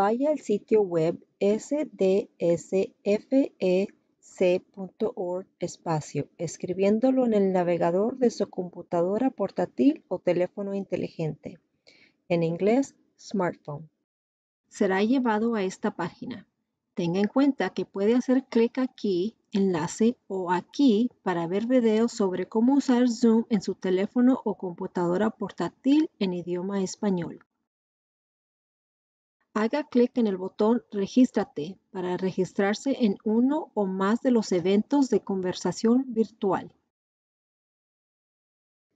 vaya al sitio web sdsfec.org espacio, escribiéndolo en el navegador de su computadora portátil o teléfono inteligente, en inglés smartphone. Será llevado a esta página. Tenga en cuenta que puede hacer clic aquí, enlace o aquí para ver videos sobre cómo usar Zoom en su teléfono o computadora portátil en idioma español. Haga clic en el botón Regístrate para registrarse en uno o más de los eventos de conversación virtual.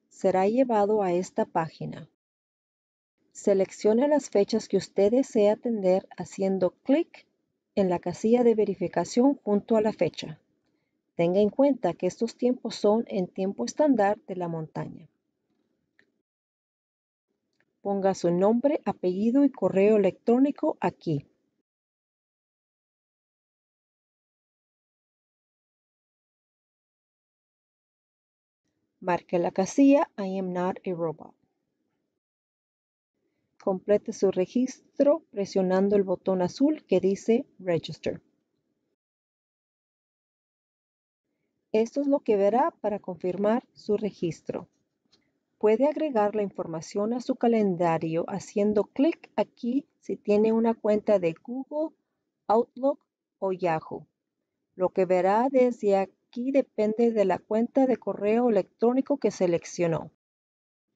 Será llevado a esta página. Seleccione las fechas que usted desea atender haciendo clic en la casilla de verificación junto a la fecha. Tenga en cuenta que estos tiempos son en tiempo estándar de la montaña. Ponga su nombre, apellido y correo electrónico aquí. Marque la casilla I am not a robot. Complete su registro presionando el botón azul que dice Register. Esto es lo que verá para confirmar su registro. Puede agregar la información a su calendario haciendo clic aquí si tiene una cuenta de Google, Outlook o Yahoo. Lo que verá desde aquí depende de la cuenta de correo electrónico que seleccionó.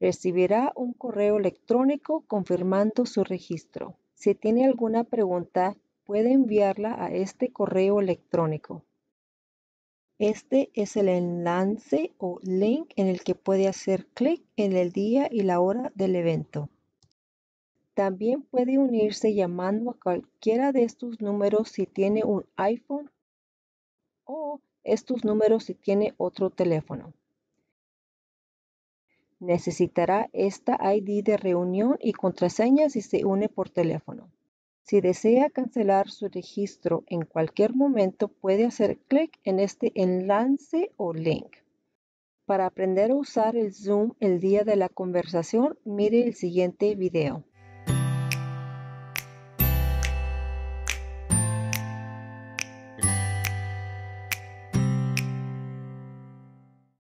Recibirá un correo electrónico confirmando su registro. Si tiene alguna pregunta, puede enviarla a este correo electrónico. Este es el enlace o link en el que puede hacer clic en el día y la hora del evento. También puede unirse llamando a cualquiera de estos números si tiene un iPhone o estos números si tiene otro teléfono. Necesitará esta ID de reunión y contraseña si se une por teléfono. Si desea cancelar su registro en cualquier momento, puede hacer clic en este enlace o link. Para aprender a usar el Zoom el día de la conversación, mire el siguiente video.